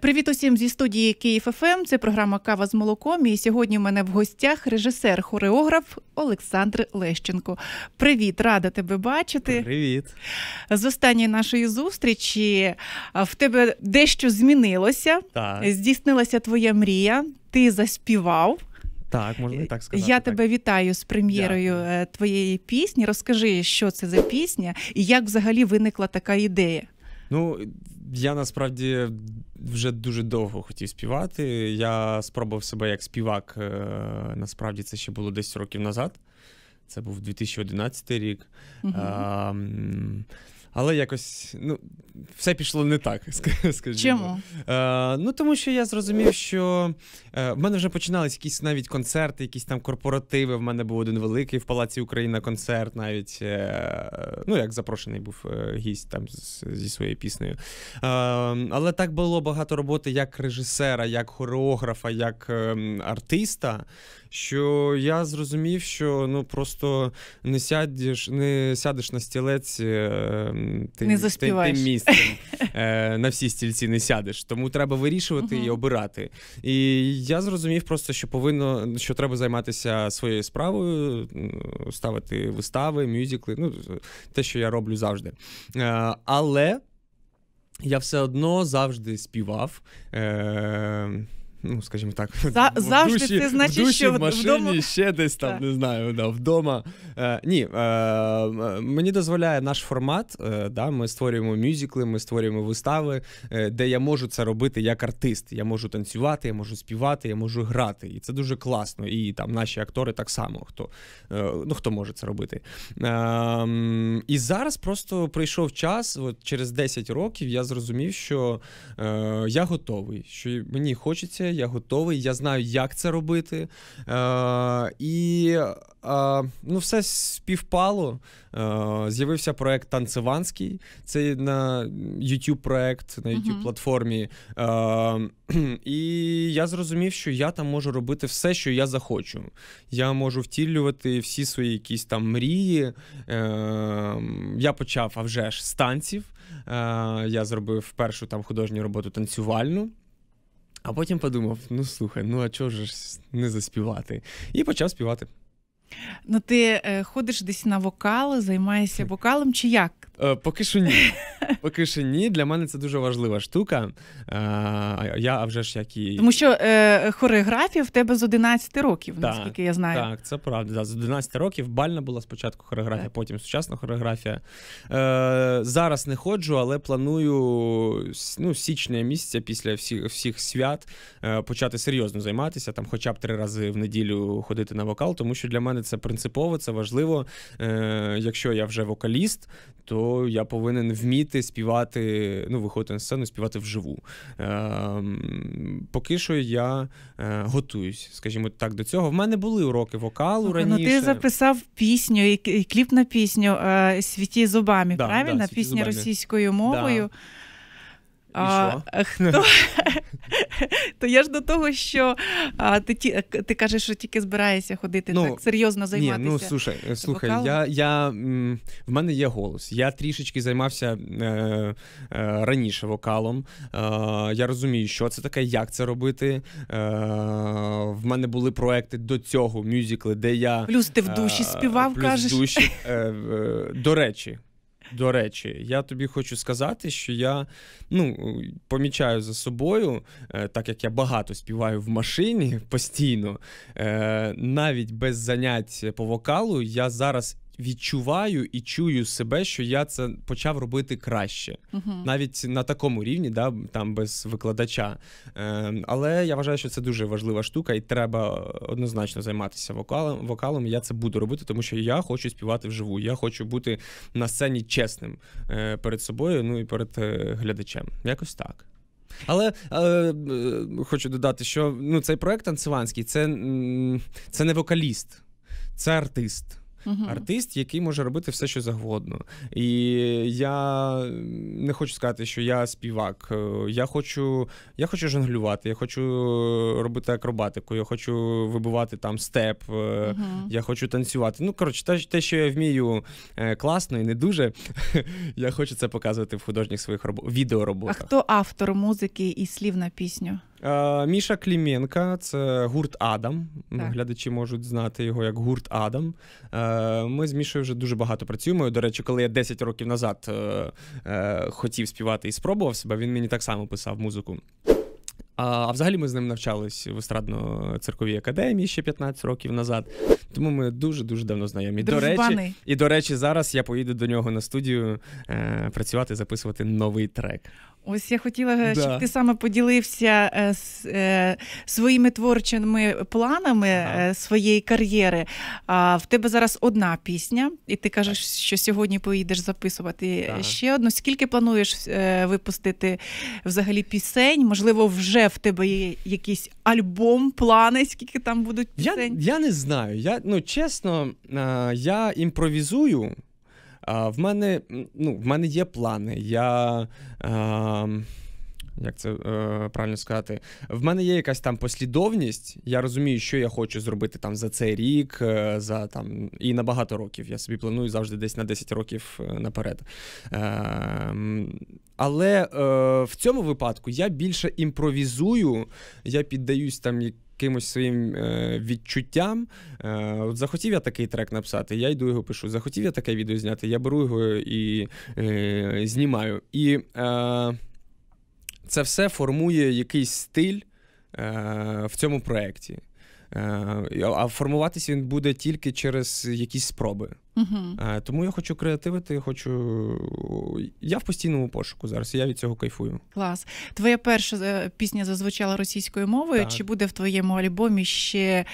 Привіт усім зі студії Київ ФМ. Ем. Це програма Кава з молоком. І сьогодні в мене в гостях режисер-хореограф Олександр Лещенко. Привіт, рада тебе бачити. Привіт. З останньої нашої зустрічі в тебе дещо змінилося. Так. Здійснилася твоя мрія. Ти заспівав. Так, можна і так сказати. Я тебе вітаю з прем'єрою yeah. Е, твоєї пісні. Розкажи, що це за пісня і як взагалі виникла така ідея. Ну я насправді вже дуже довго хотів співати. Я спробував себе як співак. Е, насправді це ще було десь років назад. Це був 2011 рік. Угу. А, але якось ну, все пішло не так. скажімо. Чому? Е, Ну тому що я зрозумів, що е, в мене вже починались якісь навіть концерти, якісь там корпоративи. В мене був один великий в Палаці Україна концерт, навіть е, ну як запрошений був е, гість там з, зі своєю піснею. Е, Але так було багато роботи як режисера, як хореографа, як ем, артиста. Що я зрозумів, що ну просто не сядеш, не сядеш на стілець ем, ти не заспіваєш. Тим, тим місцем е, на всі стільці не сядеш. Тому треба вирішувати uh і обирати. І я зрозумів просто, що повинно що треба займатися своєю справою, ставити вистави, мюзикли, ну те, що я роблю завжди. Е, але я все одно завжди співав. Е, ну скажімо так, За, в завжди душі, це значить, в душі, що в машині вдома... ще десь там так. не знаю, да, вдома. Е, Ні, е, мені дозволяє наш формат. Е, да, Ми створюємо мюзикли, ми створюємо вистави, е, де я можу це робити як артист. Я можу танцювати, я можу співати, я можу грати, і це дуже класно. І там наші актори так само. Хто е, ну хто може це робити? Е, І зараз просто прийшов час. От через 10 років я зрозумів, що е, я готовий, що мені хочеться я готовий, я знаю, як це робити. Е, І е, ну, все співпало. Е, З'явився проект Танцеванський. Це на youtube проект на youtube платформі. Е, І я зрозумів, що я там можу робити все, що я захочу. Я можу втілювати всі свої якісь там мрії. Е, Я почав а вже ж, з танців. Е, Я зробив першу там художню роботу танцювальну. А потім подумав: ну слухай, ну а чого ж не заспівати? І почав співати. Ну, ти е, ходиш десь на вокал, займаєшся вокалом чи як? Е, поки що ні. Поки що ні, для мене це дуже важлива штука. Е, я вже ж як і... Тому що е, хореографія в тебе з 11 років, так, наскільки я знаю. Так, це правда. З 11 років бальна була спочатку хореографія, так. потім сучасна хореографія. Е, Зараз не ходжу, але планую ну, січня місяця після всіх всіх свят е, почати серйозно займатися, там хоча б три рази в неділю ходити на вокал, тому що для мене це принципово, це важливо. Е, Якщо я вже вокаліст, то я повинен вміти співати, ну, виходити на сцену, співати вживу. Ем, поки що я е, готуюсь, скажімо так, до цього. В мене були уроки вокалу раніше. Ну, Ти записав пісню і кліп на пісню е, Світі зубами, да, правильно? Да, Пісня зубами. російською мовою. Да. І а, е, хто? То я ж до того, що а, ти ті, е, ти кажеш, що тільки збираєшся ходити ну, так серйозно займатися. Ні, Ну слушай, е, слухай, вокалом? я я в мене є голос. Я трішечки займався е, е, раніше вокалом. Е, я розумію, що це таке, як це робити. Е, В мене були проекти до цього мюзикли, де я плюс ти в душі співав. Плюс кажеш. Душі. Е, е, до речі. До речі, я тобі хочу сказати, що я ну, помічаю за собою, е, так як я багато співаю в машині постійно, е, навіть без занять по вокалу, я зараз відчуваю і чую себе, що я це почав робити краще, uh-huh. навіть на такому рівні, да, там без викладача. Е, Але я вважаю, що це дуже важлива штука, і треба е, однозначно займатися вокалом. Вокалом я це буду робити, тому що я хочу співати вживу. Я хочу бути на сцені чесним е, перед собою, ну і перед е, глядачем. Якось так. Але е, е, хочу додати, що ну цей проект танцеванський це, це не вокаліст, це артист угу. артист, який може робити все, що завгодно. І я не хочу сказати, що я співак. Е, я хочу я хочу жонглювати, я хочу робити акробатику, я хочу вибивати там степ, угу. я хочу танцювати. Ну, коротше, те, те, що я вмію е, класно і не дуже, я хочу це показувати в художніх своїх роб... відеороботах. А хто автор музики і слів на пісню? Е, Міша Кліменка це гурт Адам. Ну, так. Глядачі можуть знати його як гурт Адам. Е, ми з Мішою вже дуже багато працюємо. До речі, коли я 10 років назад е, хотів співати і спробував себе, він мені так само писав музику. А а взагалі ми з ним навчались в естрадно церковій академії ще 15 років назад. Тому ми дуже-дуже давно знайомі. До речі, і до речі, зараз я поїду до нього на студію е, працювати, записувати новий трек. Ось я хотіла, е, да. щоб ти саме поділився е, з е, своїми творчими планами е, ага. своєї кар'єри. А в тебе зараз одна пісня, і ти кажеш, так. що сьогодні поїдеш записувати так. ще одну. Скільки плануєш е, випустити взагалі пісень? Можливо, вже в тебе є якийсь альбом, плани, скільки там будуть пісень? Я я не знаю. Я, ну, Чесно, я імпровізую. В мене ну, в мене є плани. Я е, як це е, правильно сказати, в мене є якась там послідовність. Я розумію, що я хочу зробити там за цей рік, е, за там і на багато років. Я собі планую завжди десь на 10 років е, наперед. Е, Але е, в цьому випадку я більше імпровізую, я піддаюсь там якимось своїм е, відчуттям. От захотів я такий трек написати, я йду його пишу. Захотів я таке відео зняти, я беру його і знімаю. І. Е, це все формує якийсь стиль е, в цьому проєкті. Е, а формуватись він буде тільки через якісь спроби. uh Тому я хочу креативити, хочу. Я в постійному пошуку зараз. Я від цього кайфую. Клас. Твоя перша е, пісня зазвучала російською мовою. Так. Чи буде в твоєму альбомі ще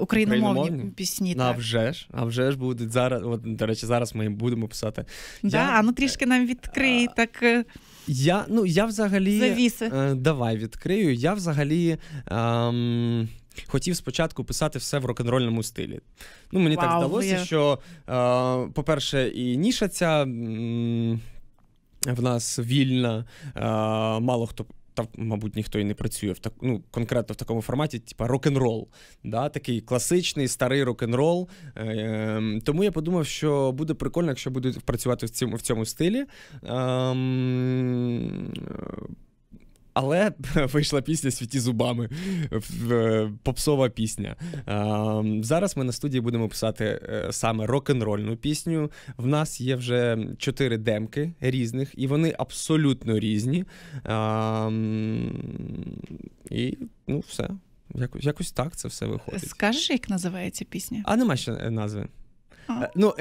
україномовні пісні? А вже ж, а вже ж будуть зараз. От, до речі, зараз ми будемо писати. Да, я... ну трішки нам відкрий а... так. Я ну я взагалі Завіси. Давай відкрию. Я взагалі. Ем хотів спочатку писати все в рок-н-рольному стилі. Ну, Мені Вау, так здалося, я... що, е, по-перше, і ніша ця м- в нас вільна, е, мало хто. Та, мабуть, ніхто і не працює в так, ну, конкретно в такому форматі, типа рок-н-рол, да? такий класичний старий рок-н-рол. Е, е, тому я подумав, що буде прикольно, якщо будуть працювати в цьому в цьому стилі. Е, але вийшла пісня Світі зубами, попсова пісня. Зараз ми на студії будемо писати е, саме рок-н-рольну пісню. В нас є вже чотири демки різних, і вони абсолютно різні. І ну, все. Якось якось так це все виходить. Скажеш, як називається пісня? А нема ще е, назви. А. Е, ну,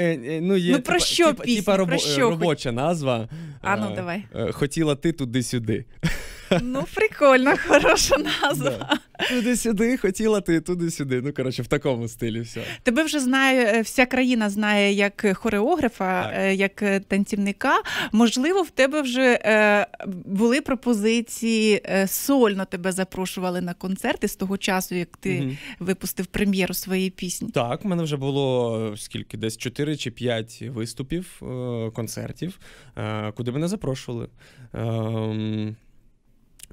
ну, є, ну, про типа, що пісня? Типа робо, про що робоча назва. А, ну, давай. Хотіла ти туди-сюди. Ну, прикольно, хороша назва. Да. Туди-сюди, хотіла ти туди-сюди. Ну, коротше, в такому стилі все. Тебе вже знає, е, вся країна знає як хореографа, так. Е, як е, танцівника. Можливо, в тебе вже були пропозиції, сольно тебе запрошували на концерти з того часу, як ти угу. випустив прем'єру своєї пісні. Так, в мене вже було скільки, десь 4 чи 5 виступів, концертів, куди мене запрошували. Ем,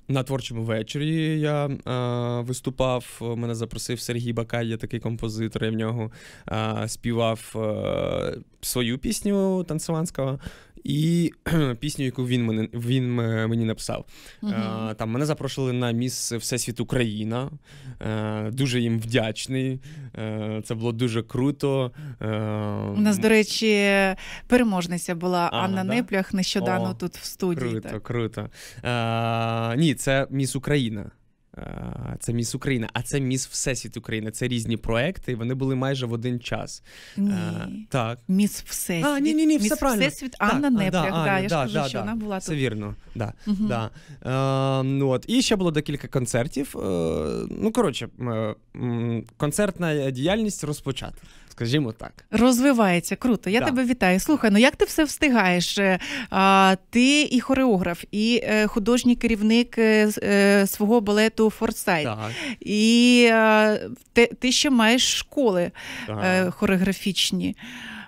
на творчому вечорі я а, е, виступав. Мене запросив Сергій Бакай, я такий композитор. Я в нього а, е, співав а, е, свою пісню танцеванського і пісню, яку він мене він мені написав. Угу. Там мене запрошували на міс Всесвіт Україна. А, Дуже їм вдячний. А, це було дуже круто. А, У нас, до речі, переможниця була Анна да? Неплях нещодавно О, тут в студії. Круто, так. круто. А, ні, це Міс Україна. Е, це Міс Україна, а це Міс Всесвіт України. Це різні проекти, і вони були майже в один час. Е, ні. А, так. Міс Всесвіт. А, ні, ні, ні, все Міс правильно. Всесвіт Анна Непряг. Да, да, да, я ж кажу, що вона була тут. Це вірно. Да, угу. да. А, ем, ну, от. І ще було декілька концертів. Е, ну, коротше, концертна діяльність розпочата скажімо так. Розвивається круто. Я да. тебе вітаю. Слухай, ну як ти все встигаєш? Е, а, Ти і хореограф, і е, художній керівник е, свого балету Форсайт, так. і ти, ти ще маєш школи так. хореографічні.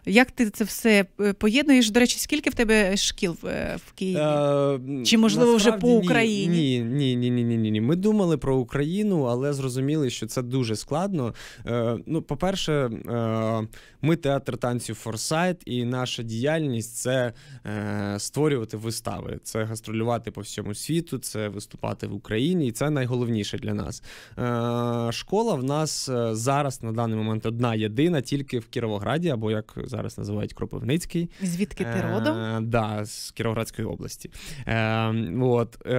Як ти це все е, поєднуєш? До речі, скільки в тебе шкіл в, е, Києві? Е, Чи можливо вже по Україні? Ні, ні, ні, ні, ні, ні. Ми думали про Україну, але зрозуміли, що це дуже складно. Е, Ну, по-перше, е, ми театр танців Форсайт, і наша діяльність це е, створювати вистави, це гастролювати по всьому світу, це виступати в Україні, і це найголовніше для нас. Е, Школа в нас е, зараз на даний момент одна єдина, тільки в Кіровограді, або як зараз зараз називають Кропивницький. Звідки ти е, родом? Так, да, з Кіровоградської області. Е, от, е,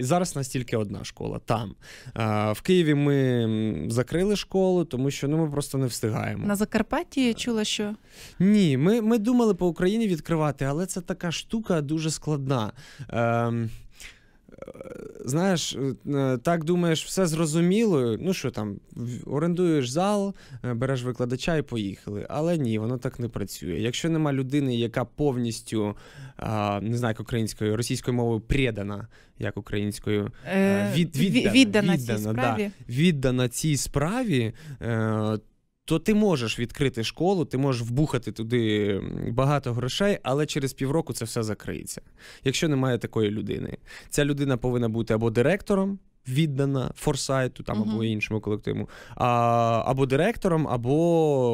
І зараз настільки одна школа там. Е, В Києві ми закрили школу, тому що ну, ми просто не встигаємо. На Закарпатті я чула, що ні, ми ми думали по Україні відкривати, але це така штука дуже складна. Е, знаєш, е, так думаєш, все зрозуміло. Ну що там, орендуєш зал, е, береш викладача і поїхали. Але ні, воно так не працює. Якщо нема людини, яка повністю не знаю, як українською, російською мовою предана, як українською е, від, віддана, віддана, віддана, цій справі, віддана цій справі, то ти можеш відкрити школу, ти можеш вбухати туди багато грошей, але через півроку це все закриється. Якщо немає такої людини, ця людина повинна бути або директором. Віддана форсайту там uh-huh. або іншому колективу, а, або директором, або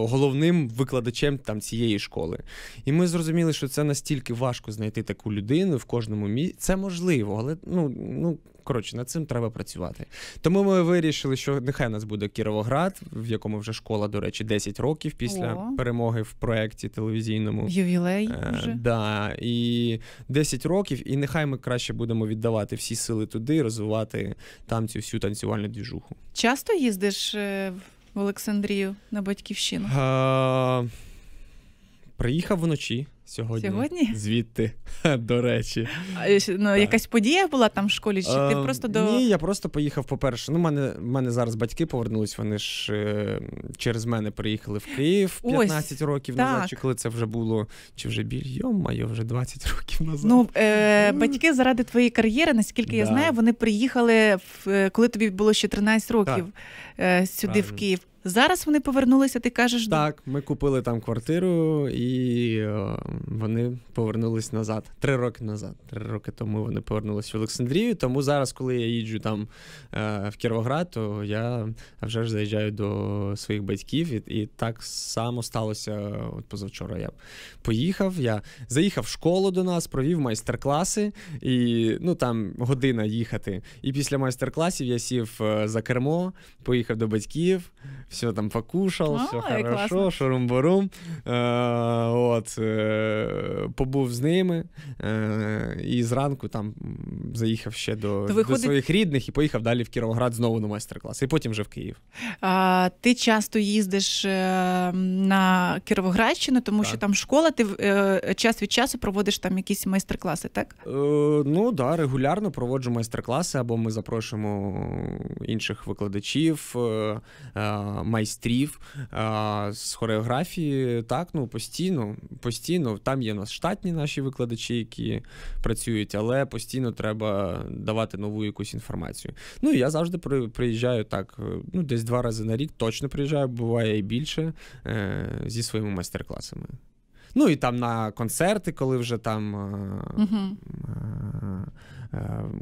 головним викладачем там цієї школи. І ми зрозуміли, що це настільки важко знайти таку людину в кожному місці. Це можливо, але ну ну Коротше, над цим треба працювати. Тому ми вирішили, що нехай у нас буде Кіровоград, в якому вже школа, до речі, 10 років після О. перемоги в проєкті телевізійному. Ювілей е, вже. да, І 10 років, і нехай ми краще будемо віддавати всі сили туди, розвивати там цю всю танцювальну діжуху. Часто їздиш е, в Олександрію на батьківщину? Е, приїхав вночі. Сьогодні? Сьогодні? Звідти, до речі. Е, ну, Якась подія була там в школі? Чи а, ти е, просто до. Ні, я просто поїхав, по-перше. Ну, в мене мене зараз батьки повернулись, вони ж е, через мене приїхали в Київ 15 Ось, років так. назад, чи коли це вже було, чи вже біль, йо вже 20 років назад. Ну, е, Батьки заради твоєї кар'єри, наскільки да. я знаю, вони приїхали, в, е, коли тобі було ще 13 років так. сюди, Правильно. в Київ. Зараз вони повернулися, ти кажеш Так, ми купили там квартиру, і е, вони повернулись назад. Три роки назад. Три роки тому вони повернулись в Олександрію. Тому зараз, коли я їжджу там е, в Кіровоград, то я вже ж заїжджаю до своїх батьків, і, і так само сталося. От позавчора я поїхав. Я заїхав в школу до нас, провів майстер-класи, і ну там година їхати. І після майстер-класів я сів е, за кермо, поїхав до батьків все там покушал, О, все хорошо, шарум-барум. Е, э, э, побув з ними е, і зранку там заїхав ще до, до своїх рідних і поїхав далі в Кіровоград знову на майстер-клас. І потім вже в Київ. А, Ти часто їздиш е, на Кіровоградщину, тому так. що там школа, ти е, час від часу проводиш там якісь майстер-класи, так? Е, Ну так, да, регулярно проводжу майстер-класи, або ми запрошуємо інших викладачів. Е, майстрів з хореографії. Так, ну постійно, постійно там є у нас штатні наші викладачі, які працюють, але постійно треба давати нову якусь інформацію. Ну і я завжди приїжджаю так, е, ну десь два рази на рік точно приїжджаю, буває і більше е, зі своїми майстер-класами. Ну і там на концерти, коли вже там uh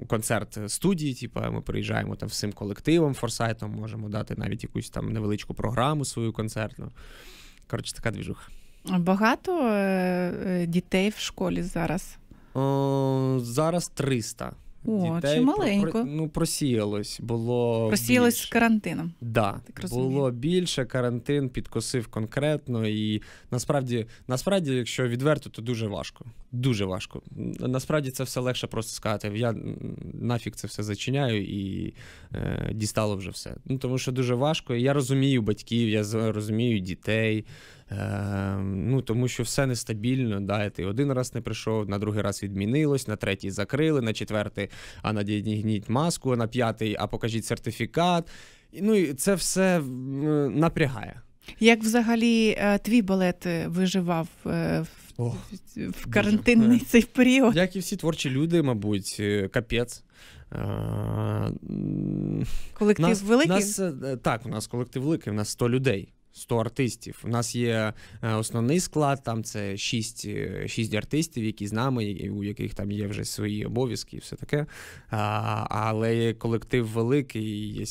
концерт студії, типу, ми приїжджаємо там всім колективом, форсайтом, можемо дати навіть якусь там невеличку програму свою концертну. Коротше, така двіжуха. Багато дітей в школі зараз? О, Зараз 300. О, дітей чи маленько. Про, ну, просіялось. Було Просіялось більше. з карантином. Да, так, Було більше, карантин підкосив конкретно, і насправді, насправді, якщо відверто, то дуже важко. Дуже важко. Насправді це все легше просто сказати. Я нафіг це все зачиняю і е, дістало вже все. Ну тому що дуже важко. Я розумію батьків, я розумію дітей. Е, ну тому що все нестабільно. Да, ти один раз не прийшов, на другий раз відмінилось, на третій закрили, на четвертий, а на надігніть маску, на п'ятий, а покажіть сертифікат. Ну і це все напрягає. Як взагалі е, твій балет е, виживав е, в? О, в карантинний дуже. цей період. Як і всі творчі люди, мабуть, е, капець. Колектив нас, великий? Нас, е, так, у нас колектив великий, у нас 100 людей. 100 артистів. У нас є е, основний склад, там це 6 6 е, артистів, які з нами, у яких там є вже свої обов'язки і все таке. А, Але є колектив великий, є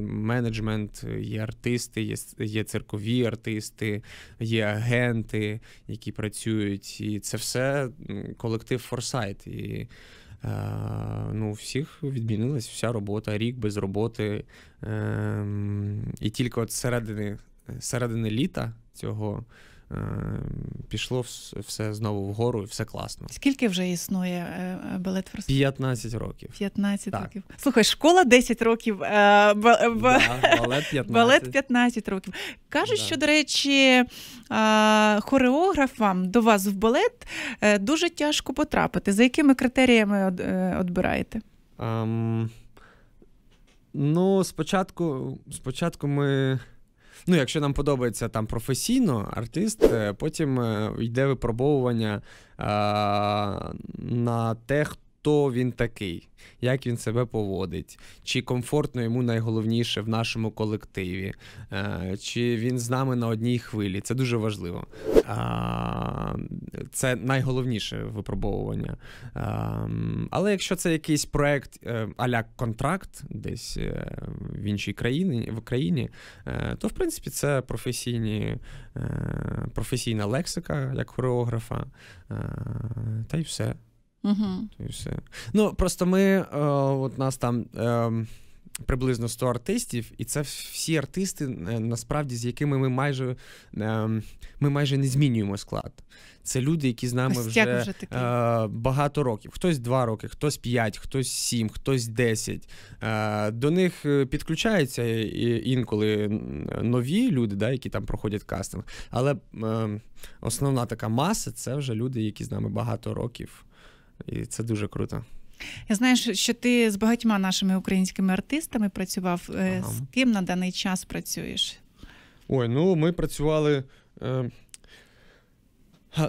менеджмент, є артисти, є є циркові артисти, є агенти, які працюють. І це все колектив Форсайт. І е, Ну, всіх відмінилась вся робота, рік без роботи. Ем, і тільки от середини середини літа цього е, пішло все знову вгору і все класно. Скільки вже існує е, е, балет форс? 15 років. 15 так. років. Слухай, школа 10 років, да, балет 15 років. Кажуть, да. що, до речі, хореографам до вас в балет дуже тяжко потрапити. За якими критеріями відбираєте? Um, ну, спочатку, спочатку ми ну, якщо нам подобається там професійно, артист, е, потім е, йде випробовування а, е, на те, хто хто він такий, як він себе поводить, чи комфортно йому найголовніше в нашому колективі, е, чи він з нами на одній хвилі. Це дуже важливо. Це найголовніше випробовування. Але якщо це якийсь проект е, а-ля контракт, десь е, в іншій країні в країні, то в принципі це професійні, професійна лексика як хореографа, та й все. Угу. І все. Ну просто ми е, от нас там. Е, Приблизно 100 артистів, і це всі артисти, е, насправді, з якими ми майже ем, ми майже не змінюємо склад. Це люди, які з нами Ось вже, вже е, багато років. Хтось 2 роки, хтось 5, хтось 7, хтось 10. Е, до них підключаються інколи нові люди, да, які там проходять кастинг. Але ем, основна така маса це вже люди, які з нами багато років і це дуже круто. Я знаю, що ти з багатьма нашими українськими артистами працював. Е, ага. З ким на даний час працюєш? Ой, ну ми працювали. Е...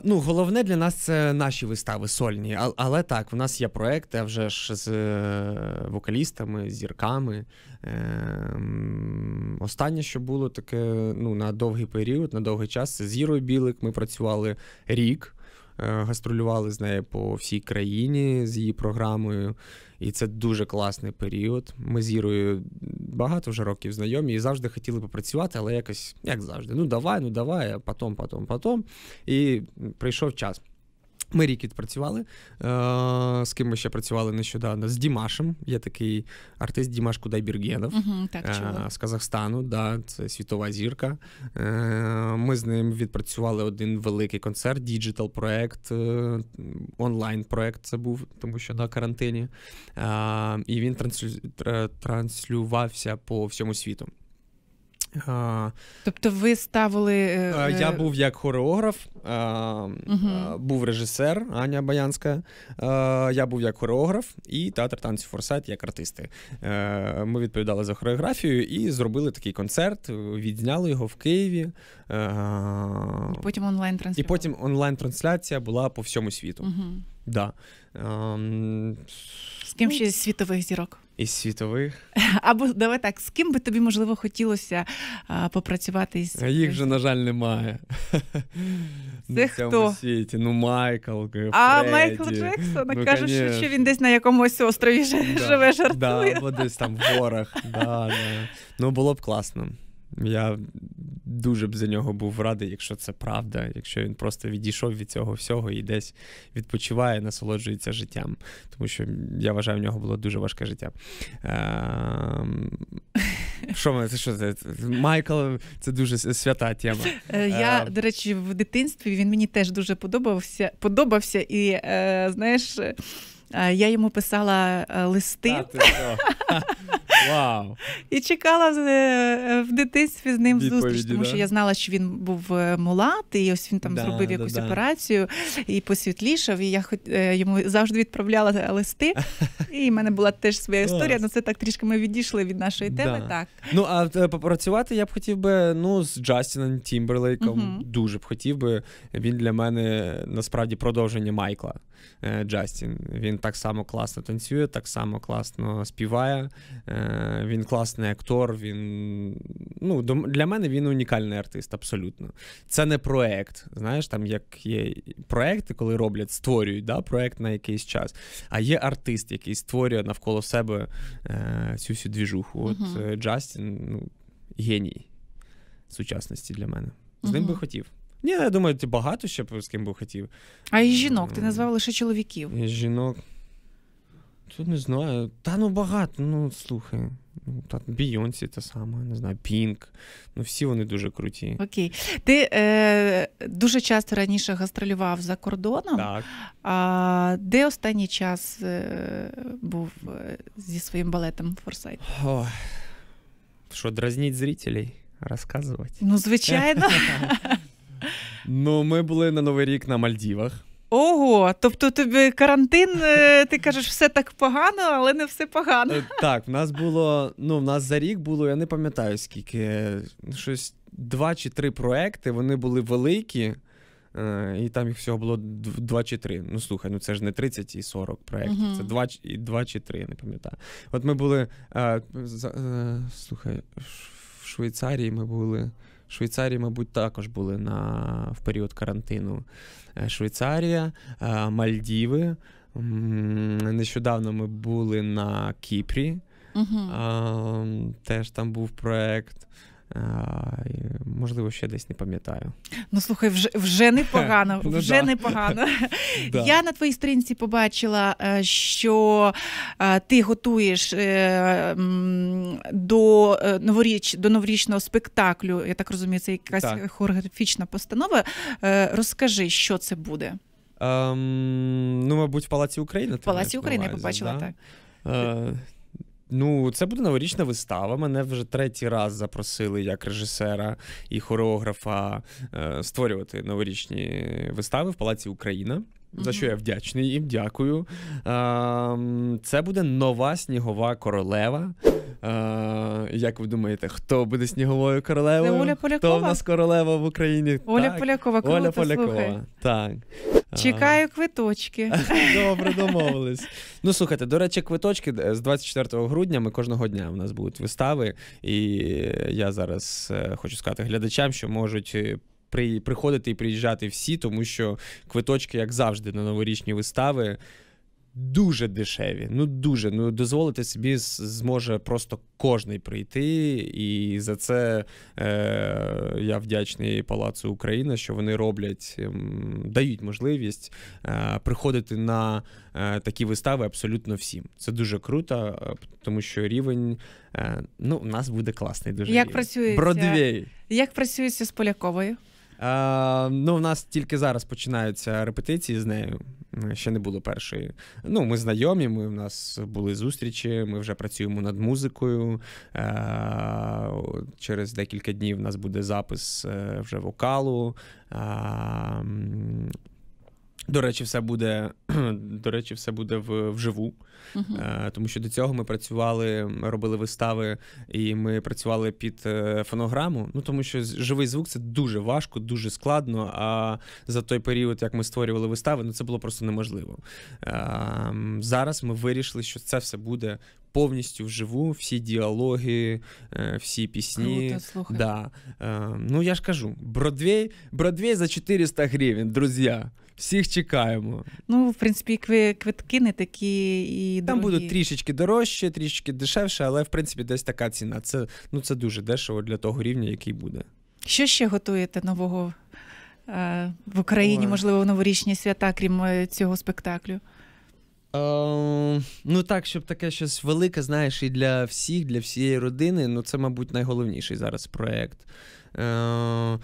Ну, головне для нас це наші вистави сольні. А, але так, в нас є проекти вже ж з е, вокалістами, з зірками. Е, Останнє, що було таке ну, на довгий період, на довгий час, це з Ірою Білик ми працювали рік. Е, гастролювали з нею по всій країні з її програмою. І це дуже класний період. Ми з Ірою багато вже років знайомі і завжди хотіли попрацювати, але якось як завжди. Ну давай, ну давай, а потом, потом, потом. І прийшов час. Ми рік відпрацювали. Е, з ким ми ще працювали нещодавно? З Дімашем. Є такий артист Дімаш Кудайбергенов е, з Казахстану. Да, Це світова зірка. Е, ми з ним відпрацювали один великий концерт, діджитал проект, онлайн проект це був, тому що на карантині. І він транслювався по всьому світу. А, Тобто ви ставили. Е, е, я був як хореограф, угу. був режисер Аня Баянська. Я був як хореограф і театр танців Форсайт як артисти. Е, ми відповідали за хореографію і зробили такий концерт, відзняли його в Києві. І потім онлайн трансляція. І потім онлайн-трансляція була по всьому світу. Угу. Да. Ем, з ким ну, ще з світових зірок? Із світових. Або давай так, з ким би тобі, можливо, хотілося а, попрацювати із. А їх вже, на жаль, немає. Це хто? цьому світі. Ну, Майкл. Е, Фредді. А Майкл Джексон ну, кажуть, що, що він десь на якомусь острові да, живе жартує. Да, або десь там в горах. Да, да. Ну, було б класно. Я дуже б за нього був радий, якщо це правда, якщо він просто відійшов від цього всього і десь відпочиває, насолоджується життям. Тому що я вважаю, в нього було дуже важке життя. Ем, що ми, це що це? Майкл, це дуже свята тема. Е, я, ем. до речі, в дитинстві він мені теж дуже подобався, подобався і е, знаєш. Е, я йому писала е, листи Вау. і чекала е, в дитинстві з ним зустріч, тому що я знала, що він був мулат, і ось він там зробив якусь операцію і посвітлішав. І я хоч йому завжди відправляла листи. І в мене була теж своя історія. але ну, це так трішки ми відійшли від нашої теми. Так ну а попрацювати я б хотів би ну з Джастіном Тімберлейком. Дуже б хотів би. Він для мене насправді продовження Майкла Джастін. Він так само класно танцює, так само класно співає. Е, він класний актор. Він ну для мене він унікальний артист, абсолютно. Це не проект. Знаєш, там як є проекти, коли роблять, створюють да, проект на якийсь час. А є артист, який створює навколо себе е, цю всю двіжуху. От uh-huh. Джастін ну, геній сучасності для мене. З uh-huh. ним би хотів. Ні, я думаю, ти багато ще з ким би хотів. А і жінок, ти назвав лише чоловіків. І жінок. Тут не знаю. Та ну багато. Ну слухай. Ну, та Бійонсі та сама, не знаю, Пінк. Ну всі вони дуже круті. Окей. Ти е, дуже часто раніше гастролював за кордоном. Так. А де останній час е, був е, зі своїм балетом Форсайт? Що, дразніть зрителей? Розказувати? Ну, звичайно. Ну, ми були на новий рік на Мальдівах. Ого, тобто тобі карантин, е, ти кажеш, все так погано, але не все погано. Е, так, в нас було. Ну, в нас за рік було, я не пам'ятаю скільки, щось два чи три проекти. Вони були великі, е, і там їх всього було два чи три. Ну слухай, ну це ж не 30 і 40 проєктів, угу. Це два і два чи три, я не пам'ятаю. От ми були. Слухай, в Швейцарії ми були. Швейцарії, мабуть, також були на, в період карантину. Е, Швейцарія, е, Мальдіви. Нещодавно ми були на Кіпрі. uh теж там був проєкт. Можливо, ще десь не пам'ятаю. Ну слухай, вже вже непогано. Ну вже непогано. Я на твоїй сторінці побачила, е, що е, ти готуєш е, до новоріч, до новорічного спектаклю. Я так розумію, це якась хореографічна постанова. Розкажи, що це буде. Ем, Ну, мабуть, в Палаці України. В Палаці України побачила, так. Ну, це буде новорічна вистава. Мене вже третій раз запросили як режисера і хореографа е, створювати новорічні вистави в Палаці Україна за що я вдячний їм. Дякую. Ем, це буде нова снігова королева. Е, як ви думаєте, хто буде сніговою королевою? Це Оля Полякова? Хто в нас королева в Україні? Оля так. Полякова, круто, Оля Полякова. Слухай. Так. Чекаю е. квиточки. Добре, домовились. Ну слухайте, до речі, квиточки е, з 24 грудня. Ми кожного дня у нас будуть вистави, і я зараз хочу сказати глядачам, що можуть при, приходити і приїжджати всі, тому що квиточки, як завжди, на новорічні вистави дуже дешеві. Ну дуже. Ну дозволити собі зможе просто кожний прийти. І за це е, я вдячний Палацу Україна, що вони роблять, е, дають можливість е, приходити на е, такі вистави абсолютно всім. Це дуже круто, е, тому що рівень е, ну у нас буде класний. Дуже як рівень. працюється Бродвей. як працюється з Поляковою? Е, ну, в нас тільки зараз починаються репетиції з нею. Е, ще не було першої. Ну, ми знайомі. Ми в нас були зустрічі. Ми вже працюємо над музикою. Е, через декілька днів у нас буде запис е, вже вокалу. Е, до речі, все буде до речі, все буде в, вживу, uh-huh. тому що до цього ми працювали, робили вистави, і ми працювали під е, фонограму. Ну тому що живий звук це дуже важко, дуже складно. А за той період, як ми створювали вистави, ну це було просто неможливо. Е, зараз ми вирішили, що це все буде. Повністю вживу, всі діалоги, всі пісні. Круто, слухай. Да. Ну я ж кажу, Бродвей, Бродвей за 400 гривень, друзі. Всіх чекаємо. Ну, в принципі, квитки не такі і Там будуть трішечки дорожче, трішечки дешевше, але в принципі десь така ціна. Це ну це дуже дешево для того рівня, який буде. Що ще готуєте нового е, в Україні, О. можливо, новорічні свята, крім е, цього спектаклю? Е, ну так, щоб таке щось велике, знаєш, і для всіх, для всієї родини. Ну це, мабуть, найголовніший зараз проект. Е,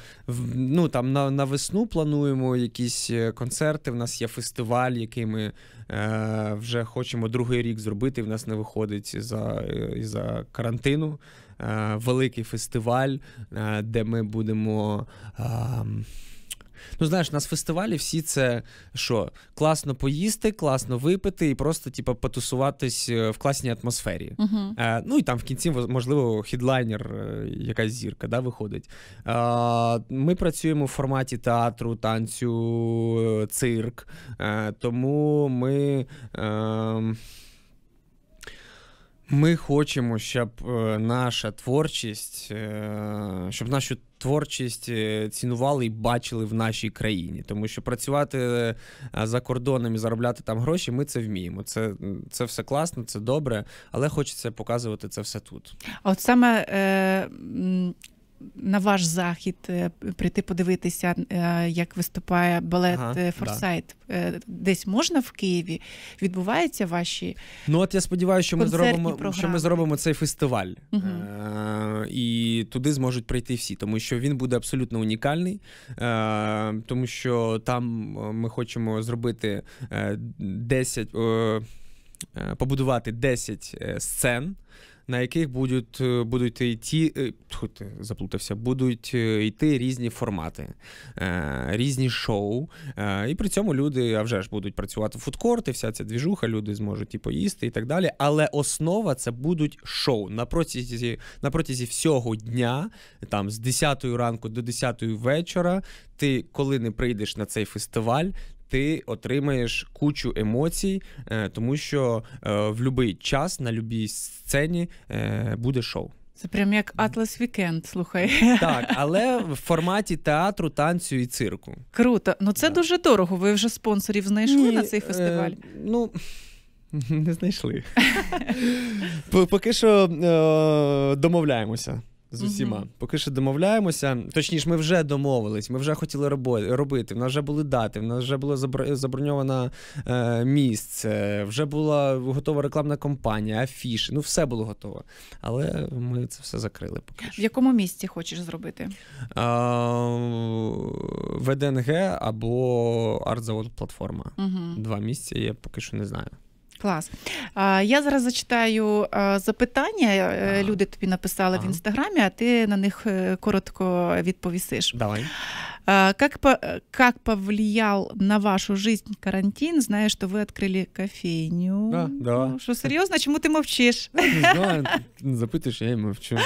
ну, там на на весну плануємо якісь е, концерти. В нас є фестиваль, який ми е, вже хочемо другий рік зробити. В нас не виходить за, за карантину. Великий фестиваль, де ми будемо. Ну, знаєш, у нас фестивалі всі це що? Класно поїсти, класно випити і просто, типу, потусуватись е, в класній атмосфері. Uh-huh. А, е, ну і там в кінці, можливо, хідлайнер, е, якась зірка да, виходить. А, ми працюємо в форматі театру, танцю, цирк. А, тому ми. Ем, ми хочемо, щоб е, наша творчість, е, щоб нашу творчість е, цінували і бачили в нашій країні, тому що працювати за кордоном і заробляти там гроші, ми це вміємо. Це це все класно, це добре, але хочеться показувати це все тут. От саме е, на ваш захід е, прийти подивитися, е, як виступає балет ага, е, Форсайт, да. десь можна в Києві? Відбуваються ваші? Ну от я сподіваюся, що ми зробимо програми. що ми зробимо цей фестиваль, угу. і туди зможуть прийти всі, тому що він буде абсолютно унікальний, тому що там ми хочемо зробити 10, побудувати 10 сцен на яких будуть е, будуть йти, е, тут заплутався, будуть е, йти різні формати, різні шоу. І при цьому люди а вже ж будуть працювати фудкорти, вся ця двіжуха, люди зможуть і поїсти і так далі. Але основа це будуть шоу на протязі на протязі всього дня, там з 10 ранку до 10 вечора. Ти коли не прийдеш на цей фестиваль, ти отримаєш кучу емоцій, е, тому що е, в будь-який час на будь-якій сцені е, буде шоу. Це прям як Атлас Вікенд, слухай. Так, але в форматі театру, танцю і цирку. Круто. Ну це так. дуже дорого. Ви вже спонсорів знайшли Ні, на цей фестиваль? Е, ну. Не знайшли. Поки що домовляємося з усіма. Угу. Поки що домовляємося. Точніше, ми вже домовились, ми вже хотіли робити. В нас вже були дати, в нас вже було заброньоване е, місце, вже була готова рекламна кампанія, афіші. Ну, все було готово. Але ми це все закрили. Поки що. В якому місці хочеш зробити? ВДНГ е або артзавод платформа. Угу. Два місця я поки що не знаю. Клас. Я зараз зачитаю запитання. Е, ага. Люди тобі написали ага. в інстаграмі, а ти на них е, коротко відповісиш. Давай. Как, как повлиял на вашу жизнь карантин, зная, что вы открыли кофейню? Да, да. Ну, что, серьезно? Чему ты мовчиш? Не знаю. Запитуєш, я й мовчу.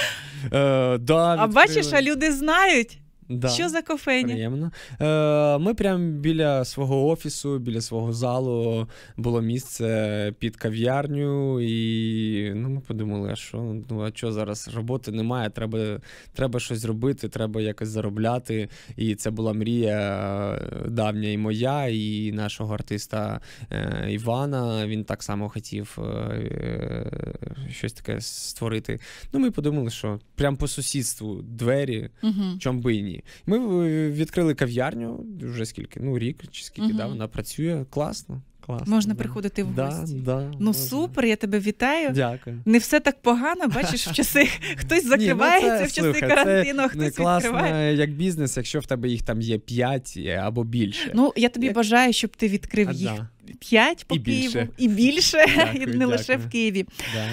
Е, да, А бачиш, а люди знають. Да. Що за кофейня? Приємно. Е, Ми прямо біля свого офісу, біля свого залу було місце під кав'ярню, і ну, ми подумали, а що ну, а що зараз роботи немає, треба треба щось робити, треба якось заробляти. І це була мрія е, давня і моя, і нашого артиста е, Івана. Він так само хотів е, е щось таке створити. Ну, Ми подумали, що прямо по сусідству двері, угу. чом ні. Росії. Ми е, відкрили кав'ярню вже скільки, ну рік чи скільки, угу. да, вона працює класно. Класно, можна да. приходити в да, гості. Да, ну можна. супер, я тебе вітаю. Дякую. Не все так погано. Бачиш, в часи хтось закривається Ні, ну це, в часи слухай, карантину, це хтось не класно, відкриває. як бізнес, якщо в тебе їх там є 5 е, або більше. Ну я тобі як... бажаю, щоб ти відкрив а, їх 5 по і Києву більше. і більше, дякую, і не дякую. лише в Києві. Да.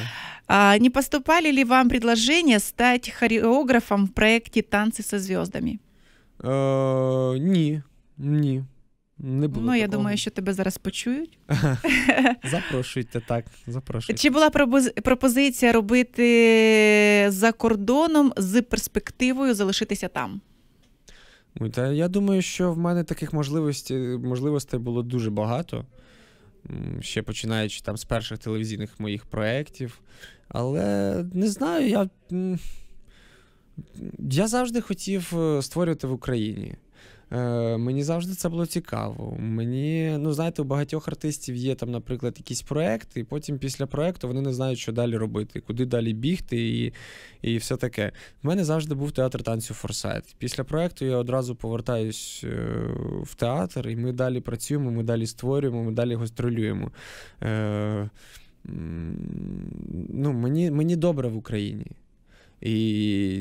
А не поступали ли вам предложения стать хореографом в проекті Танці со зв'язками? Е, э, ні. Ні. Не було Ну, я думаю, що тебе зараз почують. Запрошуйте, так. запрошуйте. Чи була пропозиція робити за кордоном з перспективою залишитися там? Ой, Та я думаю, що в мене таких можливостей можливостей було дуже багато. Ще починаючи там з перших телевізійних моїх проєктів. Але не знаю, я я завжди хотів е, створювати в Україні. Е, Мені завжди це було цікаво. Мені, ну знаєте, у багатьох артистів є там, наприклад, якісь проекти, і потім після проекту вони не знають, що далі робити, куди далі бігти, і і все таке. У мене завжди був театр танцю Форсайт. Після проекту я одразу повертаюсь е, в театр, і ми далі працюємо, ми далі створюємо, ми далі гастролюємо. Е, ну, мені, мені добре в Україні. І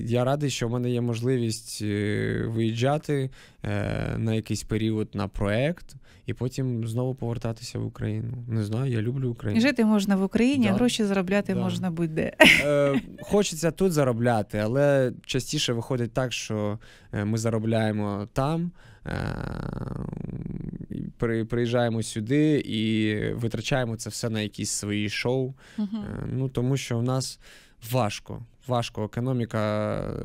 я радий, що в мене є можливість е, виїжджати е, на якийсь період на проект і потім знову повертатися в Україну. Не знаю, я люблю Україну. Жити можна в Україні, да. а гроші заробляти да. можна будь-де. Е, хочеться тут заробляти, але частіше виходить так, що ми заробляємо там. Е, при, приїжджаємо сюди і витрачаємо це все на якісь свої шоу. Uh-huh. Ну тому що в нас важко. Важко економіка е,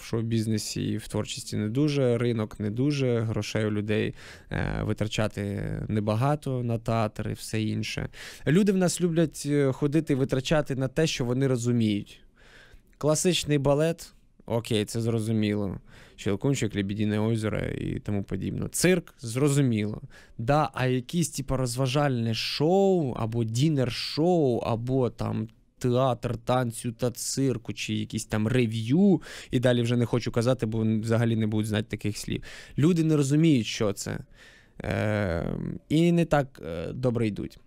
в шоу-бізнесі і в творчості не дуже, ринок не дуже, грошей у людей витрачати небагато на театр і все інше. Люди в нас люблять ходити і витрачати на те, що вони розуміють. Класичний балет окей, це зрозуміло. Щелкунчик, Лебідіне озеро і тому подібне. Цирк, зрозуміло. Да, А якісь типу, розважальне шоу, або дінер-шоу, або там. Театр, танцю та цирку, чи якісь там рев'ю, і далі вже не хочу казати, бо взагалі не будуть знати таких слів. Люди не розуміють, що це, Е, і не так е, добре йдуть.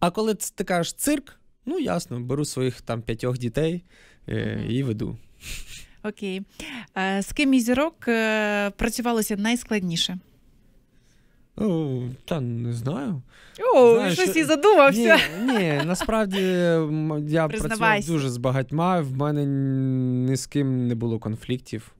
А коли ти кажеш цирк, ну ясно, беру своїх там п'ятьох дітей е, і веду. Окей. Е, з ким із зірок е, працювалося найскладніше? О, ну, Та не знаю. О, знаю, щось е, і задумався. Ні, ні, насправді я працював дуже з багатьма, в мене ні з ким не було конфліктів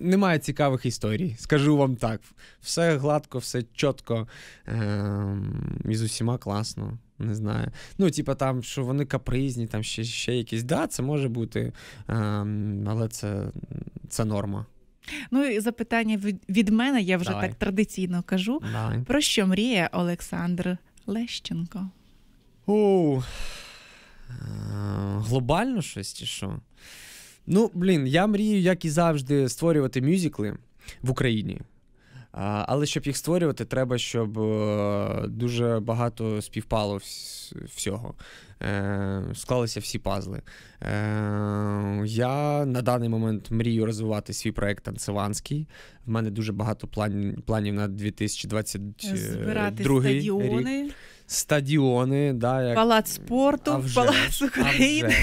немає цікавих історій. Скажу вам так. Все гладко, все чітко. Ем, і з усіма класно. Не знаю. Ну, типа там, що вони капризні, там ще ще якісь. Да, це може бути, ем, але це, це норма. Ну і запитання від, від мене, я вже Давай. так традиційно кажу. Давай. Про що мріє Олександр Лещенко? У, е, Глобально щось чи що? Ну, блін, я мрію, як і завжди, створювати мюзикли в Україні. А, але щоб їх створювати, треба, щоб е, дуже багато співпало вс- всього. Е, склалися всі пазли. Е, я на даний момент мрію розвивати свій проект танцеванський. В мене дуже багато план- планів на 2022 е, Збирати рік. стадіони стадіони, да, як... палац спорту, а вже палац України.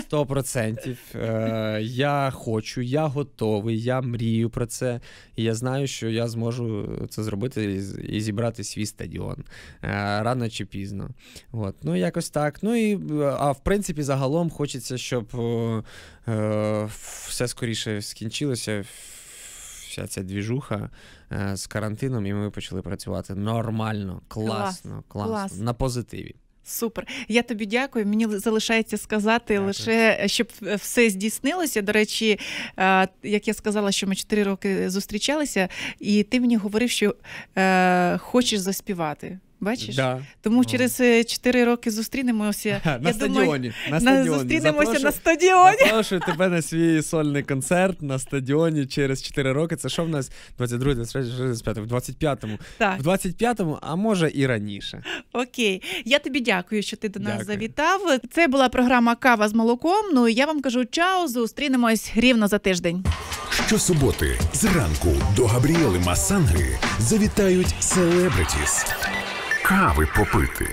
Сто процентів. Е, я хочу, я готовий, я мрію про це. І я знаю, що я зможу це зробити і зібрати свій стадіон е, рано чи пізно. От. Ну, якось так. Ну і а в принципі, загалом хочеться, щоб е, все скоріше скінчилося вся ця двіжуха е, з карантином, і ми почали працювати нормально, класно, клас, класно, клас. на позитиві. Супер, я тобі дякую. Мені залишається сказати дякую. лише щоб все здійснилося. До речі, е, як я сказала, що ми чотири роки зустрічалися, і ти мені говорив, що е, хочеш заспівати. Бачиш? Да. Тому ну. через 4 е, роки зустрінемося. Я на, думаю, стадіоні. на стадіоні. Зустрінемося Запрошу, на стадіоні. Запрошую тебе на свій сольний концерт на стадіоні через 4 роки. Це що в нас 22, 23, 25, в 25-му. Так. В 25-му, а може і раніше. Окей. Я тобі дякую, що ти до нас дякую. завітав. Це була програма Кава з молоком. Ну і я вам кажу чао, зустрінемось рівно за тиждень. Щосуботи зранку до Габріели Масанги завітають селебритіс кави попити.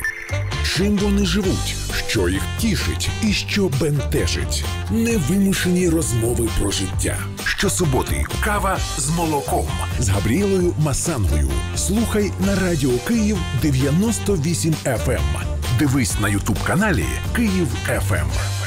Чим вони живуть, що їх тішить і що бентежить, невимушені розмови про життя. Щосуботи кава з молоком з Габріелою Масангою. Слухай на радіо Київ 98 FM. Ем. Дивись на Ютуб каналі Київ ФМ.